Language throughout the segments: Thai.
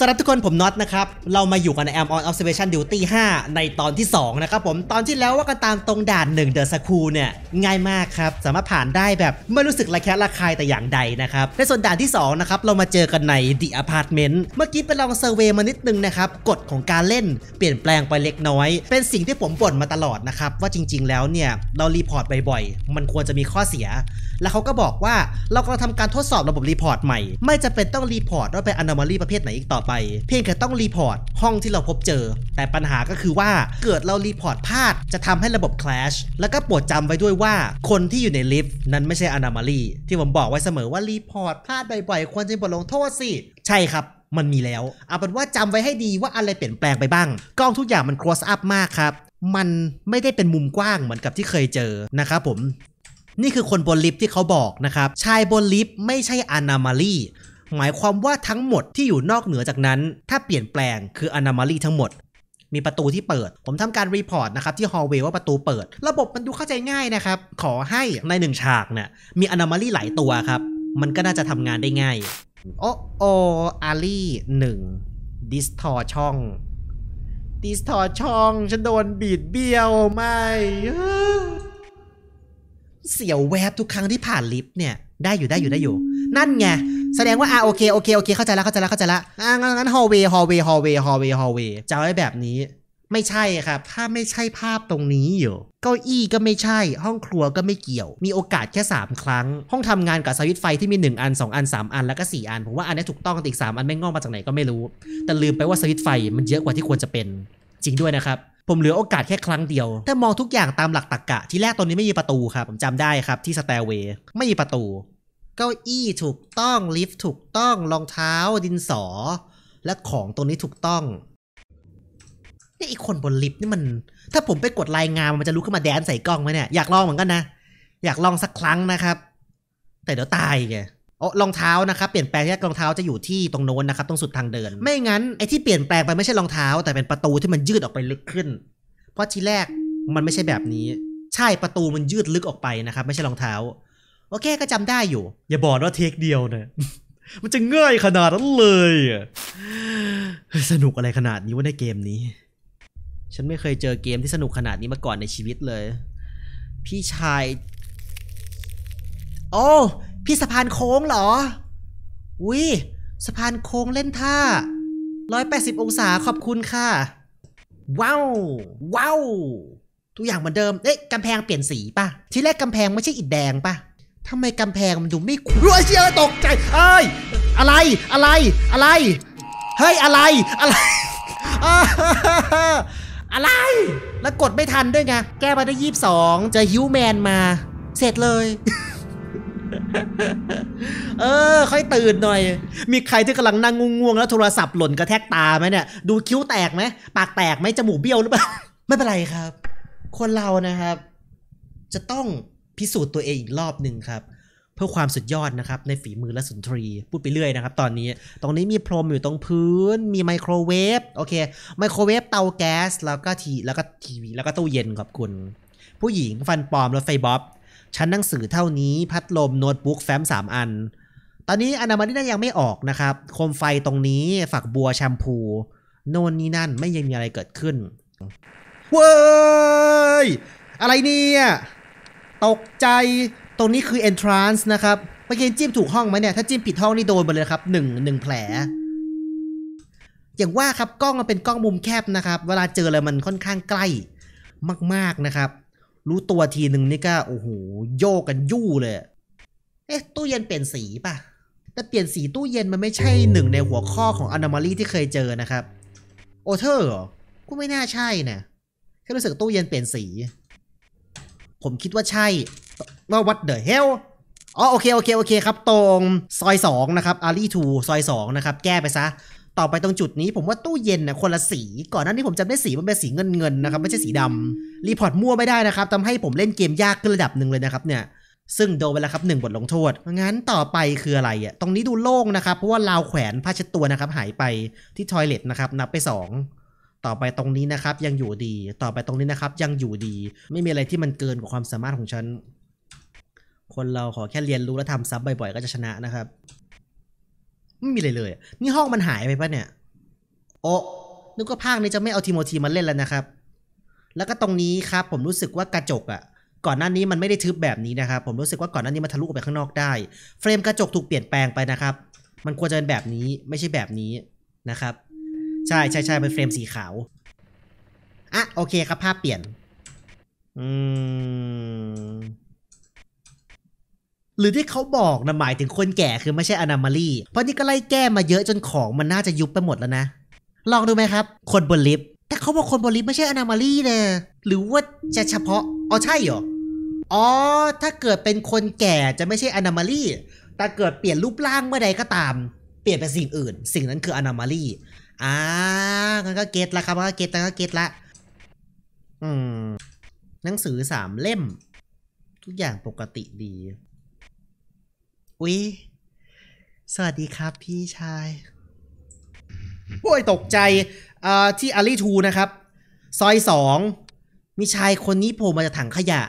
สำหรับทุกคนผมน็อตนะครับ เรามาอยู่กันใน Am on Observation Duty 5 ในตอนที่ 2 นะครับผมตอนที่แล้วว่ากันตามตรงด่าน 1 The s c h o คูเนี่ย ง่ายมากครับ สามารถผ่านได้แบบ ไม่รู้สึกระแคะระคายแต่อย่างใดนะครับ ในส่วนด่านที่ 2 นะครับ เรามาเจอกันใน The Apartment เมื่อกี้ไปลองเซอร์เวยมานิดนึงนะครับกฎของการเล่นเปลี่ยนแปลงไปเล็กน้อย เป็นสิ่งที่ผมบ่นมาตลอดนะครับว่าจริงๆแล้วเนี่ยเรารีพอร์ตบ่อยๆมันควรจะมีข้อเสีย แล้วเขาก็บอกว่าเรากำลังทำการทดสอบระบบรีพอร์ตใหม่ไม่จำเป็นต้องรีพอร์ตว่าเป็นอนามารีประเภทไหนอีกต่อไปเพียงแค่ต้องรีพอร์ตห้องที่เราพบเจอ แต่ปัญหาก็คือว่าเกิดเรารีพอร์ตพลาดจะทำให้ระบบคลาสแล้วก็ปวดจำไว้ด้วยว่า คนที่อยู่ในลิฟต์นั้นไม่ใช่อนามารีที่ผมบอกไว้เสมอว่ารีพอร์ตพลาดบ่อยๆ ควรจะบทลงโทษสิ ใช่ครับ มันมีแล้วเอาเป็นว่าจำไว้ให้ดีว่าอะไรเปลี่ยนแปลงไปบ้าง กล้องทุกอย่างมันครอสอัพมากครับ มันไม่ได้เป็นมุมกว้างเหมือนกับที่เคยเจอนะครับผมนี่คือคนบนลิฟต์ที่เขาบอกนะครับชายบนลิฟต์ไม่ใช่อนามารีหมายความว่าทั้งหมดที่อยู่นอกเหนือจากนั้น ถ้าเปลี่ยนแปลงคืออนามาลีทั้งหมด มีประตูที่เปิด ผมทำการรีพอร์ตนะครับที่ฮอลเวย์ว่าประตูเปิด ระบบมันดูเข้าใจง่ายนะครับ ขอให้ในหนึ่งฉากเนี่ยมีอนามาลีหลายตัวครับ มันก็น่าจะทำงานได้ง่าย โอโออารีหนึ่งดิสทอช่องดิสทอช่อง ฉันโดนบีดเบี้ยวไม่เสียวแวบทุกครั้งที่ผ่านลิฟต์เนี่ยได้อยู่ได้อยู่ได้อยู่ นั่นไงแสดงว่าอ่ะโอเคโอเคโอเคเข้าใจแล้วเข้าใจแล้วเข้าใจแล้วอ่ะงั้นฮอลเวย์ฮอลเวย์ฮอลเวย์ฮอลเวย์ฮอลเวย์จะไว้แบบนี้ ไม่ใช่ครับ ถ้าไม่ใช่ภาพตรงนี้อยู่เก้าอี้ก็ไม่ใช่ ห้องครัวก็ไม่เกี่ยว มีโอกาสแค่ 3 ครั้ง ห้องทำงานกับสวิตไฟที่มี 1 อัน2อัน3 อันแล้วก็ 4 อัน ผมว่าอันนี้ถูกต้องอีก 3 อันไม่งอกมาจากไหนก็ไม่รู้ แต่ลืมไปว่าสวิตไฟมันเยอะกว่าที่ควรจะเป็น จริงด้วยนะครับ ผมเหลือโอกาสแค่ครั้งเดียวถ้ามองทุกอย่างตามหลักตรรกกะที่แรกตอนนี้ไม่มีประตูครับผมจำได้ครับที่สแตเวย์ไม่มีประตูเก้าอี้ถูกต้องลิฟต์ถูกต้องรองเท้าดินสอ และของตรงนี้ถูกต้องนี่อีคนบนลิฟต์นี่มัน ถ้าผมไปกดรายงาน มันจะรู้ขึ้นมาแดนใส่กล้องไหมเนี่ยอยากลองเหมือนกันนะอยากลองสักครั้งนะครับ แต่เดี๋ยวตายแกโอ้รองเท้านะครับ เปลี่ยนแปลงแค่รองเท้าจะอยู่ที่ตรงโน้นนะครับตรงสุดทางเดิน ไม่งั้นไอ้ที่เปลี่ยนแปลงไปไม่ใช่รองเท้า แต่เป็นประตูที่มันยืดออกไปลึกขึ้น เพราะทีแรกมันไม่ใช่แบบนี้ ใช่ประตูมันยืดลึกออกไปนะครับ ไม่ใช่รองเท้าโอเค ก็จำได้อยู่ อย่าบอกว่าเทคเดียวเนี่ยมันจะง่ายขนาดนั้นเลย สนุกอะไรขนาดนี้ว่าในเกมนี้ ฉันไม่เคยเจอเกมที่สนุกขนาดนี้มาก่อนในชีวิตเลย พี่ชาย โอ้พี่สะพานโค้งเหรอ อุ้ยสะพานโค้งเล่นท่า 180 องศาขอบคุณค่ะ ว้าว ว้าว ทุกอย่างเหมือนเดิม เอ๊ะกำแพงเปลี่ยนสีป่ะ ที่แรกกำแพงไม่ใช่อิฐแดงป่ะทำไมกำแพงมันดูไม่คุ้ยเชียวตกใจ เอ้ย อะไร อะไร อะไร เฮ้ย อะไร อะไรอะไร แล้วกดไม่ทันด้วยไงแก้ไปได้ยี่สิบสองจะฮิวแมนมา เสร็จเลย เออ ค่อยตื่นหน่อย มีใครที่กำลังนั่งง่วงๆแล้ว โทรศัพท์หล่นกระแทกตาไหมเนี่ย ดูคิ้วแตกไหมปากแตกไหมจมูกเบี้ยวหรือเปล่า ไม่เป็นไรครับ คนเรานะครับ จะต้องพิสูจน์ตัวเองอีกรอบหนึ่งครับ เพื่อความสุดยอดนะครับในฝีมือและสุนทรี พูดไปเรื่อยนะครับตอนนี้ ตรงนี้มีพรมอยู่ตรงพื้น มีไมโครเวฟ โอเค ไมโครเวฟเตาแก๊สแล้วก็ที แล้วก็ทีวี แล้วก็ตู้เย็นขอบคุณ ผู้หญิงฟันปลอมรถไฟบ๊อบชั้นหนังสือเท่านี้พัดลมโน้ตบุ๊กแฟ้มสามอัน ตอนนี้อนามัยนี่ยังไม่ออกนะครับ โคมไฟตรงนี้ฝักบัวแชมพู โน่นนี่นั่นไม่ยังมีอะไรเกิดขึ้นเว้ยอะไรเนี่ยตกใจ ตรงนี้คือ entrance นะครับเมื่อกี้จิ้มถูกห้องไหมเนี่ย ถ้าจิ้มผิดห้องนี่โดนหมดเลยครับหนึ่งหนึ่งแผล อย่างว่าครับกล้องมันเป็นกล้องมุมแคบนะครับ เวลาเจออะไรมันค่อนข้างใกล้มากๆนะครับ รู้ตัวทีหนึ่งนี่ก็โอ้โหโยกกันยู่เลย เอ๊ะตู้เย็นเปลี่ยนสีป่ะ แต่เปลี่ยนสีตู้เย็นมันไม่ใช่หนึ่งในหัวข้อของอนามารีที่เคยเจอนะครับโอเธอร์กูไม่น่าใช่นะแค่รู้สึกตู้เย็นเปลี่ยนสีผมคิดว่าใช่ว่า what the hell อ๋อ โอเค โอเค โอเค ครับ ตรง ซอย 2 นะครับ อารีทูซอย 2 นะครับ แก้ไปซะ ต่อไปตรงจุดนี้ผมว่าตู้เย็นนะคนละสี ก่อนหน้านี้ผมจำได้สี มันเป็นสีเงินเงินนะครับ ไม่ใช่สีดำ รีพอร์ตมั่วไม่ได้นะครับ ทำให้ผมเล่นเกมยากขึ้นระดับหนึ่งเลยนะครับ เนี่ย ซึ่งโดนไปแล้วครับหนึ่งบทลงโทษ งั้นต่อไปคืออะไรอ่ะ ตรงนี้ดูโล่งนะครับ เพราะว่าราวแขวนผ้าเช็ดตัวนะครับหายไปที่ทอยเล็ตนะครับ นับไป 2ต่อไปตรงนี้นะครับ ยังอยู่ดี ต่อไปตรงนี้นะครับ ยังอยู่ดี ไม่มีอะไรที่มันเกินกว่าความสามารถของฉันคนเราขอแค่เรียนรู้และทำซ้ำบ่อย ๆ ก็จะชนะนะครับ ไม่มีอะไรเลย นี่ห้องมันหายไปปะเนี่ย โอ้นึกว่าภาคนี้จะไม่เอาทีโมทีมาเล่นแล้วนะครับ แล้วก็ตรงนี้ครับผมรู้สึกว่ากระจกอะก่อนหน้านี้มันไม่ได้ทึบแบบนี้นะครับ ผมรู้สึกว่าก่อนหน้านี้มันทะลุออกไปข้างนอกได้ เฟรมกระจกถูกเปลี่ยนแปลงไปนะครับ มันควรจะเป็นแบบนี้ไม่ใช่แบบนี้นะครับใช่ใช่ใช่เป็นเฟรมสีขาว อ่ะ โอเคครับภาพเปลี่ยน อืหรือที่เขาบอกนะหมายถึงคนแก่คือไม่ใช่อนามาลีเพราะนี่ก็ไล่แก้มาเยอะจนของมันน่าจะยุบไปหมดแล้วนะ ลองดูไหมครับ คนบนลิฟต์ แต่เขาบอกคนบนลิฟต์ไม่ใช่อนามาลีนเลยหรือว่าจะเฉพาะ อ๋อใช่เหรอ อ๋อถ้าเกิดเป็นคนแก่จะไม่ใช่อนามาลีแต่เกิดเปลี่ยนรูปร่างเมื่อใดก็ตาม เปลี่ยนเป็นสิ่งอื่น สิ่งนั้นคืออนามาลีอ่ามันก็เก็ตละครับมันก็เก็ตแต่ก็เก็ตละอืมหนังสือสามเล่ม ทุกอย่างปกติดี อุ๊ย สวัสดีครับ พี่ชายโอ้ยตกใจอ่ที่อารีทูนะครับ ซอยสองมีชายคนนี้โผล่มาจากถังขยะ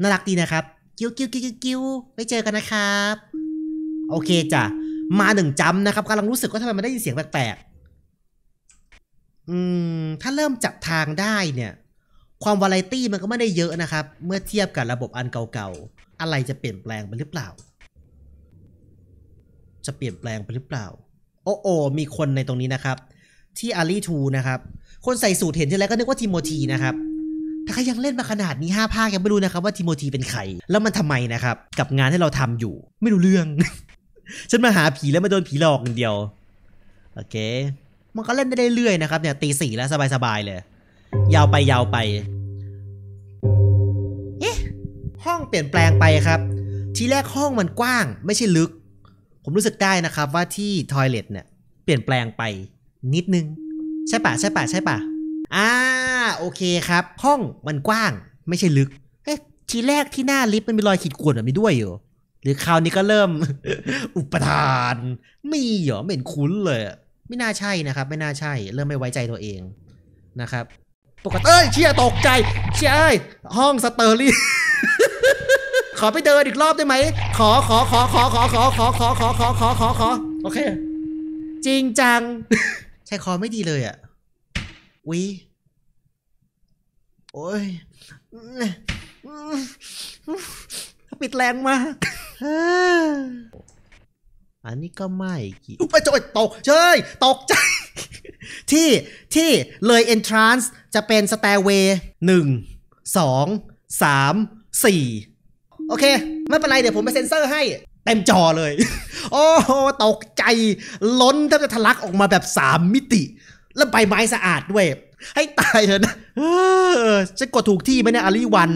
น่ารักดีนะครับ กิ้วกิ้วกิ้วกิ้วไม่เจอกันนะครับ โอเคจ้ะมาหนึ่งจำนะครับกำลังรู้สึกว่าทำไมมันได้ยินเสียงแปลกๆอืมถ้าเริ่มจับทางได้เนี่ย ความ วาไรตี้มันก็ไม่ได้เยอะนะครับ เมื่อเทียบกับระบบอันเก่าๆอะไรจะเปลี่ยนแปลงไปหรือเปล่า จะเปลี่ยนแปลงไปหรือเปล่า โอ้โอ มีคนในตรงนี้นะครับ ที่อารีทูนะครับคนใส่สูตรเห็นที่แรกก็นึกว่าทิโมธีนะครับ ถ้าใครยังเล่นมาขนาดนี้ห้าภาคยังไม่รู้นะครับ ว่าทิโมธีเป็นใคร แล้วมันทำไมนะครับ กับงานที่เราทำอยู่ ไม่รู้เรื่อง ฉันมาหาผีแล้วมาโดนผีหลอกคนเดียวโอเคมันก็เล่นได้เรื่อยๆนะครับเนี่ยตีสี่แล้วสบาย ๆเลยยาวไปยาวไปเอ๊ะห้องเปลี่ยนแปลงไปครับ ทีแรกห้องมันกว้าง ไม่ใช่ลึก ผมรู้สึกได้นะครับว่าที่ทอยเลทเนี่ยเปลี่ยนแปลงไป นิดนึง ใช่ปะใช่ปะใช่ปะอ่าโอเคครับ ห้องมันกว้าง ไม่ใช่ลึกเอ๊ะทีแรกที่หน้าลิฟต์มันมีรอยขีดข่วนแบบนี้ด้วยอยู่หรือคราวนี้ก็เริ่มอุปทานมีเหรอเหม็นคุ้นเลยอะไม่น่าใช่นะครับ ไม่น่าใช่ เริ่มไม่ไว้ใจตัวเองนะครับปกติเอ้ย เชี่ยตกใจเชี่ยห้องสเตอร์ลี่ขอไปเดินอีกรอบได้ไหม ขอขอขอขอขอขอขอขอขอขอขอขอขอโอเค จริงจัง ใช้คอไม่ดีเลยอ่ะวิโอ้ยปิดแรงมากอันนี้ก็ไม่กี่ไปจอยตกเชยตกใจ ที่ที่เลยเอนทรานซ์จะเป็นสเตเวย์หนึ่ง สอง สาม สี่ โอเค ไม่เป็นไรเดี๋ยวผมไปเซ็นเซอร์ให้ เต็มจอเลย โอ้โห ตกใจ ล้นแทบจะทะลักออกมาแบบสามมิติ แล้วใบไม้สะอาดด้วย ให้ตายเถอะนะจะกดถูกที่ไหมเนี่ยอารีวัน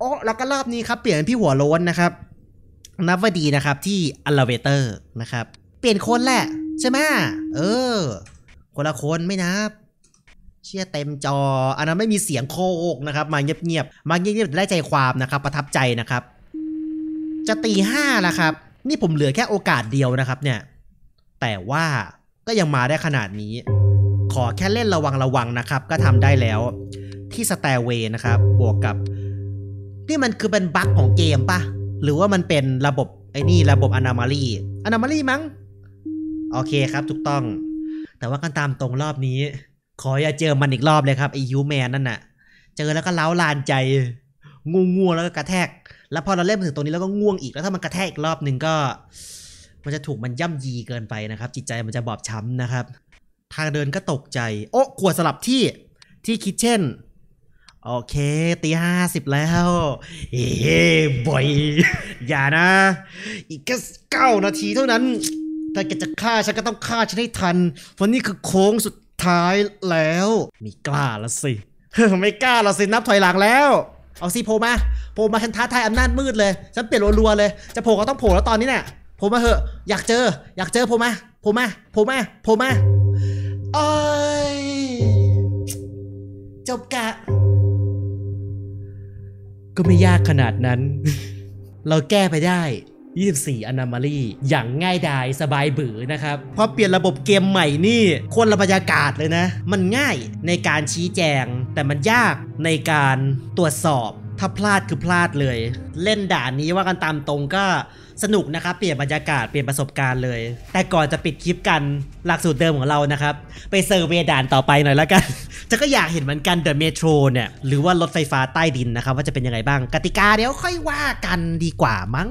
อ๋อแล้วก็รอบนี้ครับเปลี่ยนพี่หัวโล้นนะครับนับว่าดีนะครับที่อัลเวเตอร์นะครับเปลี่ยนคนแหละใช่ไหมเออ คนละคนไม่นับ เชื่อเต็มจออันนั้นไม่มีเสียงโคกนะครับมาเงียบๆมาเงียบๆได้ใจความนะครับประทับใจนะครับ จะตีห้าแล้วครับนี่ผมเหลือแค่โอกาสเดียวนะครับเนี่ย แต่ว่าก็ยังมาได้ขนาดนี้ ขอแค่เล่นระวังระวังนะครับ ก็ทำได้แล้วที่สแตเวย์นะครับบวกกับนี่มันคือเป็นบั๊กของเกมปะหรือว่ามันเป็นระบบไอ้นี่ระบบอนามารีอนามารีมั้งโอเคครับถูกต้อง แต่ว่ากันตามตรงรอบนี้ ขออย่าเจอมันอีกรอบเลยครับไอ้ยูแมนนั่นน่ะเจอ แล้วก็เล้าลานใจง่วงง่วงแล้วก็กระแทก แล้วพอเราเล่นมถึงตรงนี้แล้วก็ง่วงอีกแล้วถ้ามันกระแทกอีกรอบหนึ่งก็ มันจะถูกมันย่ำยีเกินไปนะครับ จิตใจมันจะบอบช้ำนะครับ ทางเดินก็ตกใจ โอ้ขวดสลับที่ที่คิดเช่นโอเคตีห้าสิบแล้วเฮ้บอยอย่านะ อีกแค่เก้านาทีเท่านั้น ถ้าแกจะฆ่าฉันก็ต้องฆ่าฉันให้ทันเพราะนี่คือโค้งสุดท้ายแล้ว มีกล้าละสิไม่กล้าละสิ นับถอยหลังแล้ว เอาสิโผล่มาโผล่มาฉันท้าทายอำนาจมืดเลยฉันเปลี่ยนรัวๆเลยจะโผล่ก็ต้องโผล่แล้วตอนนี้เนี่ยโผล่มาเหอะ อยากเจอ อยากเจอโผล่มาโผล่มาโผล่มาโผล่มาเอ้ยจบกะก็ไม่ยากขนาดนั้น เราแก้ไปได้ 24 Anomaly อย่างง่ายดายสบายบือนะครับ เพราะเปลี่ยนระบบเกมใหม่นี่คนละบรรยากาศเลยนะ มันง่ายในการชี้แจง แต่มันยากในการตรวจสอบ ถ้าพลาดคือพลาดเลย เล่นด่านนี้ว่ากันตามตรงก็สนุกนะครับ เปลี่ยนบรรยากาศ เปลี่ยนประสบการณ์เลย แต่ก่อนจะปิดคลิปกันหลักสูตรเดิมของเรานะครับ ไปเซอร์เวด่านต่อไปหน่อยแล้วกัน จะก็อยากเห็นเหมือนกันเดอะเมโทรเนี่ย หรือว่ารถไฟฟ้าใต้ดินนะครับ ว่าจะเป็นยังไงบ้าง กติกาเดี๋ยวค่อยว่ากันดีกว่ามั้ง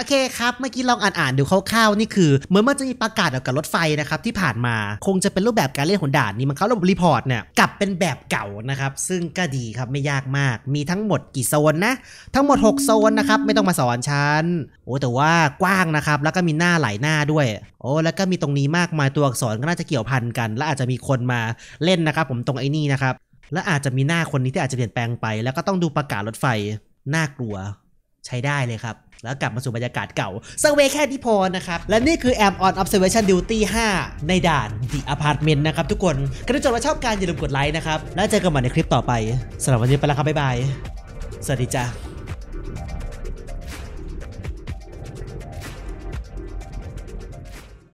โอเคครับ เมื่อกี้ลองอ่านอ่านดูคร่าวๆนี่คือเหมือนมันจะมีประกาศเกี่ยวกับรถไฟนะครับที่ผ่านมาคงจะเป็นรูปแบบการเล่นหนด่านนี่มันเขาระบบรีพอร์ตเนี่ยกลับเป็นแบบเก่านะครับ ซึ่งก็ดีครับ ไม่ยากมากมีทั้งหมดกี่โซนนะ ทั้งหมด6โซนนะครับ ไม่ต้องมาสอนชั้น โอ้แต่ว่ากว้างนะครับ แล้วก็มีหน้าหลายหน้าด้วยโอ้แล้วก็มีตรงนี้มากมายตัวอักษรก็น่าจะเกี่ยวพันกัน และอาจจะมีคนมาเล่นนะครับ ผมตรงไอ้นี่นะครับและอาจจะมีหน้าคนนี้ที่อาจจะเปลี่ยนแปลงไปแล้วก็ต้องดูประกาศรถไฟน่ากลัวใช้ได้เลยครับ แล้วกลับมาสู่บรรยากาศเก่าสเวแค่ที่พอนะครับ และนี่คือแออมอ m on o b เว r v a t นดิวตี้ 5 ในด่าน t อพาร์ตเมนต์นะครับทุกคนกระจดว่าชอบการอย่าลืมกดไลค์นะครับ แล้วเจอกันใหม่ในคลิปต่อไปสำหรับวันนี้ไปแล้วครับ บ๊ายบาย สวัสดีจ้า